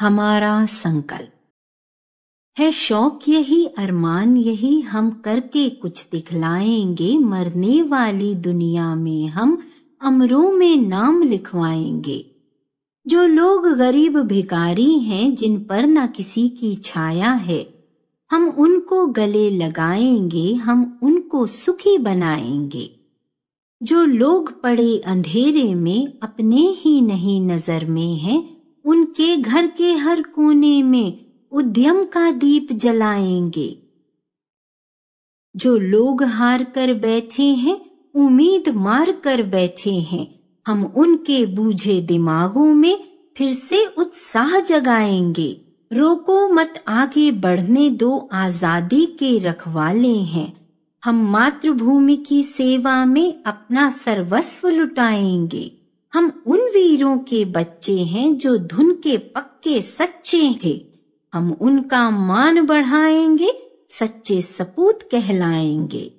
हमारा संकल्प है शौक यही अरमान यही हम करके कुछ दिखलाएंगे मरने वाली दुनिया में हम अमरों में नाम लिखवाएंगे जो लोग गरीब भिकारी हैं जिन पर ना किसी की छाया है हम उनको गले लगाएंगे हम उनको सुखी बनाएंगे जो लोग पड़े अंधेरे में अपने ही नहीं नजर में हैं उनके घर के हर कोने में उद्यम का दीप जलाएंगे जो लोग हार कर बैठे हैं उम्मीद मार कर बैठे हैं हम उनके बूझे दिमागों में फिर से उत्साह जगाएंगे रोको मत आगे बढ़ने दो आजादी के रखवाले हैं हम मातृभूमि की सेवा में अपना सर्वस्व लुटाएंगे हम उन वीरों के बच्चे हैं जो धुन के पक्के सच्चे थे हम उनका मान बढ़ाएंगे सच्चे सपूत कहलाएंगे